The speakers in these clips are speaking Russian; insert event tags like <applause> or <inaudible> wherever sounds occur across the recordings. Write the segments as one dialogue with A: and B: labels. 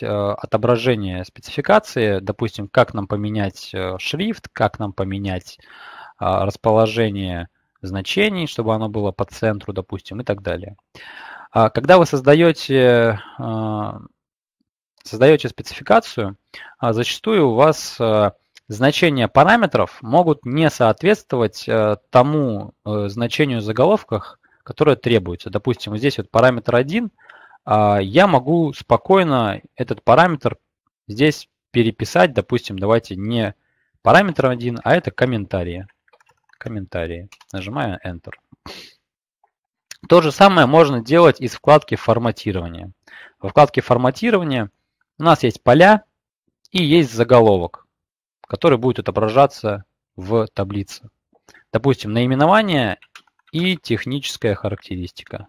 A: есть э, отображение спецификации, допустим, как нам поменять э, шрифт, как нам поменять э, расположение значений, чтобы оно было по центру, допустим, и так далее. А когда вы создаете, создаете спецификацию, зачастую у вас значения параметров могут не соответствовать тому значению в заголовках, которое требуется. Допустим, вот здесь вот параметр 1 – а, я могу спокойно этот параметр здесь переписать. Допустим, давайте не параметр один, а это комментарии. Комментарии. Нажимаю Enter. То же самое можно делать из вкладки «Форматирование». Во вкладке «Форматирование» у нас есть поля и есть заголовок, который будет отображаться в таблице. Допустим, наименование и техническая характеристика.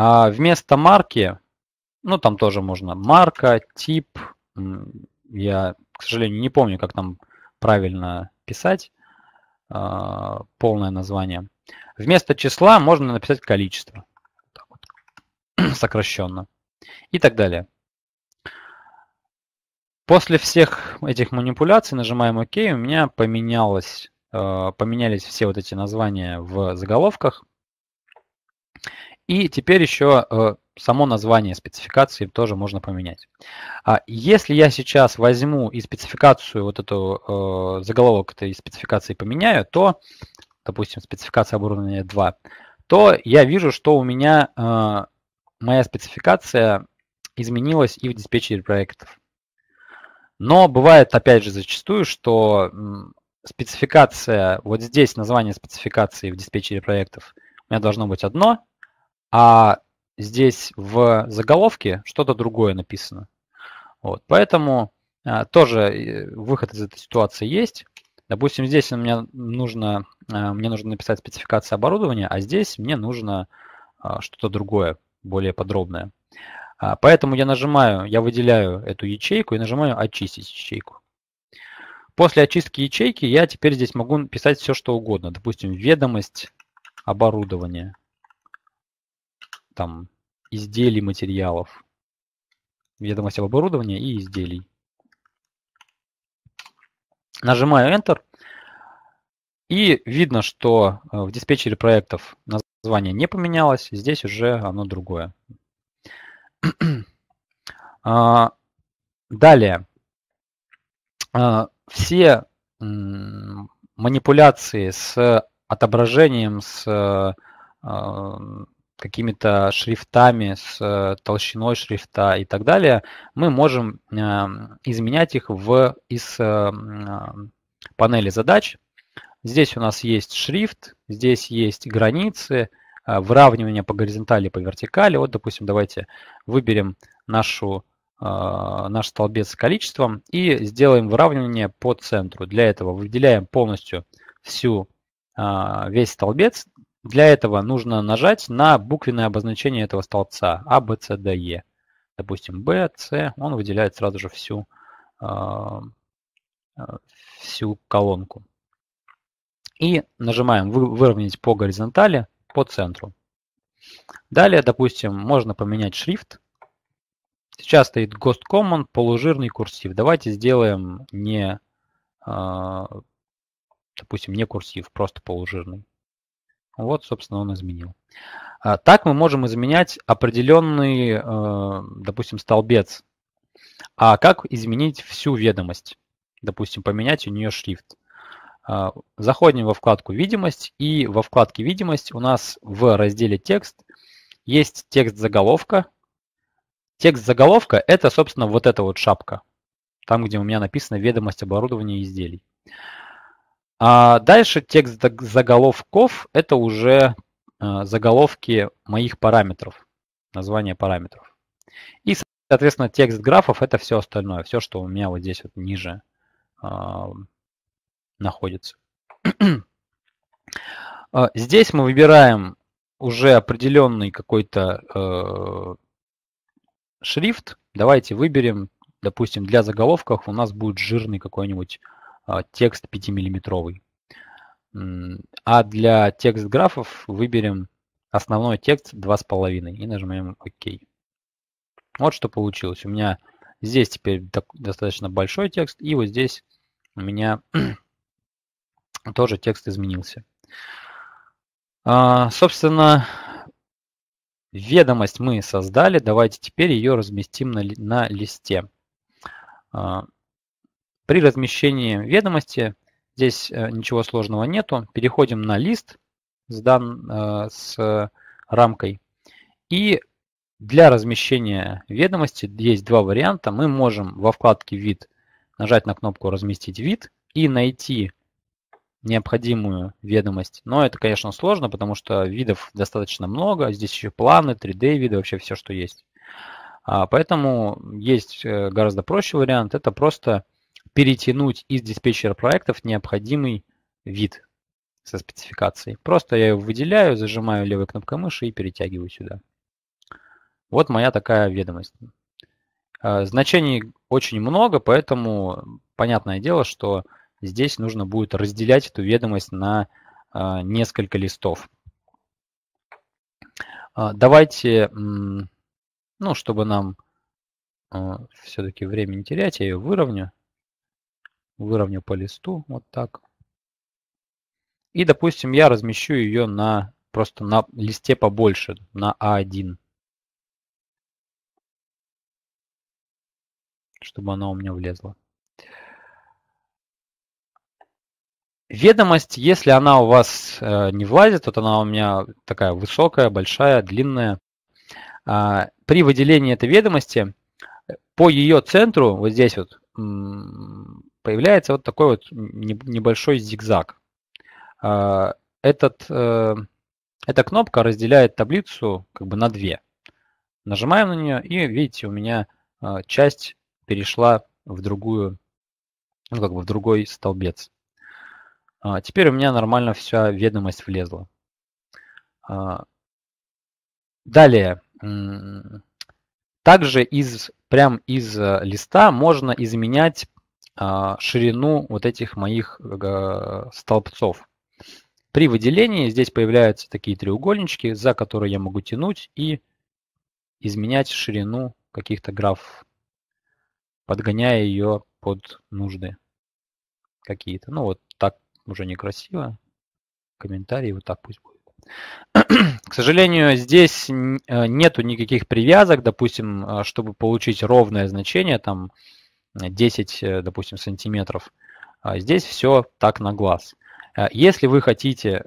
A: А вместо марки, ну там тоже можно марка, тип, я, к сожалению, не помню, как там правильно писать э, полное название. Вместо числа можно написать количество, так вот, <clears throat> сокращенно, и так далее. После всех этих манипуляций нажимаем ОК, у меня поменялось, э, поменялись все вот эти названия в заголовках. И теперь еще э, само название спецификации тоже можно поменять. А если я сейчас возьму и спецификацию, вот эту э, заголовок этой спецификации поменяю, то, допустим, спецификация оборудования 2, то я вижу, что у меня э, моя спецификация изменилась и в диспетчере проектов. Но бывает, опять же, зачастую, что спецификация, вот здесь название спецификации в диспетчере проектов у меня должно быть одно, а здесь в заголовке что-то другое написано. Вот, поэтому а, тоже э, выход из этой ситуации есть. Допустим, здесь у меня нужно, а, мне нужно написать спецификацию оборудования, а здесь мне нужно а, что-то другое, более подробное. поэтому я нажимаю, я выделяю эту ячейку и нажимаю «Очистить ячейку». После очистки ячейки я теперь здесь могу писать все, что угодно. Допустим, ведомость оборудования – там изделий, материалов, ведомость об оборудовании и изделий. Нажимаю Enter, и видно, что э, в диспетчере проектов название не поменялось, здесь уже оно другое. <clears throat> А, далее. А, все манипуляции с отображением, с э, а, какими-то шрифтами, с э, толщиной шрифта и так далее, мы можем эм, изменять их в, из э, э, панели задач. Здесь у нас есть шрифт, здесь есть границы, выравнивание по горизонтали, по вертикали. Вот, допустим, давайте выберем нашу, наш столбец с количеством и сделаем выравнивание по центру. Для этого выделяем полностью всю, весь столбец для этого нужно нажать на буквенное обозначение этого столбца А, Б, С, Д, Е. Допустим, Б, С, он выделяет сразу же всю, э, э, всю колонку. И нажимаем «Выровнять по горизонтали», по центру. Далее, допустим, можно поменять шрифт. Сейчас стоит Ghost Common, полужирный курсив. Давайте сделаем не, э, допустим, не курсив, просто полужирный. Вот, собственно, он изменил. А так мы можем изменять определенный, э, допустим, столбец. А как изменить всю ведомость? Допустим, поменять у нее шрифт. А, заходим во вкладку «Видимость», и во вкладке «Видимость» у нас в разделе «Текст» есть текст заголовка. Текст заголовка – это, собственно, вот эта вот шапка, там, где у меня написано «Ведомость оборудования и изделий». А дальше текст заголовков – это уже э, заголовки моих параметров, название параметров. И, соответственно, текст графов – это все остальное, все, что у меня вот здесь вот ниже а, находится. <clears throat> А здесь мы выбираем уже определенный какой-то э, шрифт. Давайте выберем, допустим, для заголовков у нас будет жирный какой-нибудь а, текст 5-миллиметровый. А для текст графов выберем основной текст 2,5 и нажмем ОК. Вот что получилось. У меня здесь теперь достаточно большой текст, и вот здесь у меня <clears throat> тоже текст изменился. А, собственно, ведомость мы создали. Давайте теперь ее разместим на, на листе. А, при размещении ведомости здесь э, ничего сложного нету. Переходим на лист с, дан, э, с рамкой. И для размещения ведомости есть два варианта. Мы можем во вкладке «Вид» нажать на кнопку «Разместить вид» и найти необходимую ведомость. Но это, конечно, сложно, потому что видов достаточно много. Здесь еще планы, 3D-виды, вообще все, что есть. А, поэтому есть э, гораздо проще вариант. Это просто перетянуть из диспетчера проектов необходимый вид со спецификацией. Просто я его выделяю, зажимаю левой кнопкой мыши и перетягиваю сюда. Вот моя такая ведомость. А, значений очень много, поэтому понятное дело, что здесь нужно будет разделять эту ведомость на а, несколько листов. А, давайте, ну, чтобы нам все-таки время не терять, я ее выровню выровняю по листу вот так. И, допустим, я размещу ее на просто на листе побольше, на А1. Чтобы она у меня влезла. Ведомость, если она у вас э, не влазит, вот она у меня такая высокая, большая, длинная. А, при выделении этой ведомости э, по ее центру, вот здесь вот, появляется вот такой вот небольшой зигзаг. А, этот, э, эта кнопка разделяет таблицу как бы на две. Нажимаем на нее, и видите, у меня э, часть перешла в другую, ну как бы в другой столбец. А, теперь у меня нормально вся ведомость влезла. А, далее. Также из, прям из э, листа можно изменять а, ширину вот этих моих столбцов. При выделении здесь появляются такие треугольнички, за которые я могу тянуть и изменять ширину каких-то граф подгоняя ее под нужды какие-то. Ну вот так уже некрасиво. Комментарии вот так пусть будет. К сожалению, здесь э, нету никаких привязок, допустим, а, чтобы получить ровное значение, там, 10, э, допустим, сантиметров. А здесь все так на глаз. Э, если вы хотите,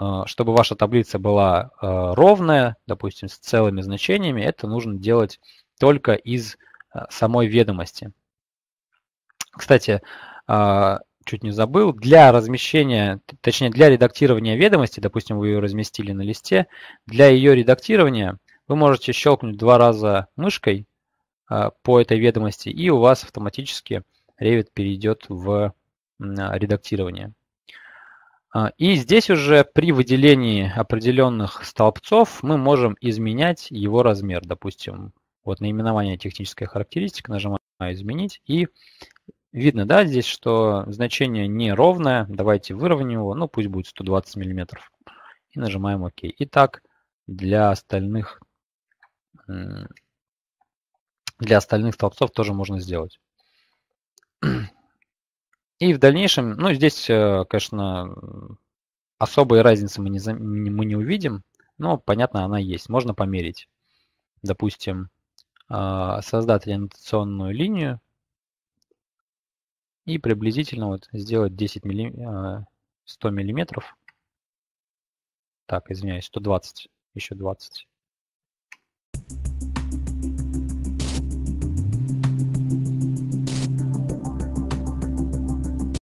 A: э, чтобы ваша таблица была ровная, допустим, с целыми значениями, это нужно делать только из самой ведомости. Кстати, а, чуть не забыл, для размещения, точнее для редактирования ведомости, допустим, вы ее разместили на листе, для ее редактирования вы можете щелкнуть два раза мышкой Э, по этой ведомости, и у вас автоматически Revit перейдет в э, редактирование. А, и здесь уже при выделении определенных столбцов мы можем изменять его размер. Допустим, вот наименование техническая характеристика, нажимаю «Изменить», и видно, да, здесь, что значение не ровное. Давайте выровняем его, ну пусть будет 120 мм. И нажимаем «Ок». Итак, для остальных для остальных столбцов тоже можно сделать. И в дальнейшем, ну, здесь, э, конечно, особой разницы мы не, мы не увидим, но, понятно, она есть. Можно померить. Допустим, а, создать ориентационную линию и приблизительно вот сделать 10 милли... 100 миллиметров. Так, извиняюсь, 120, еще 20.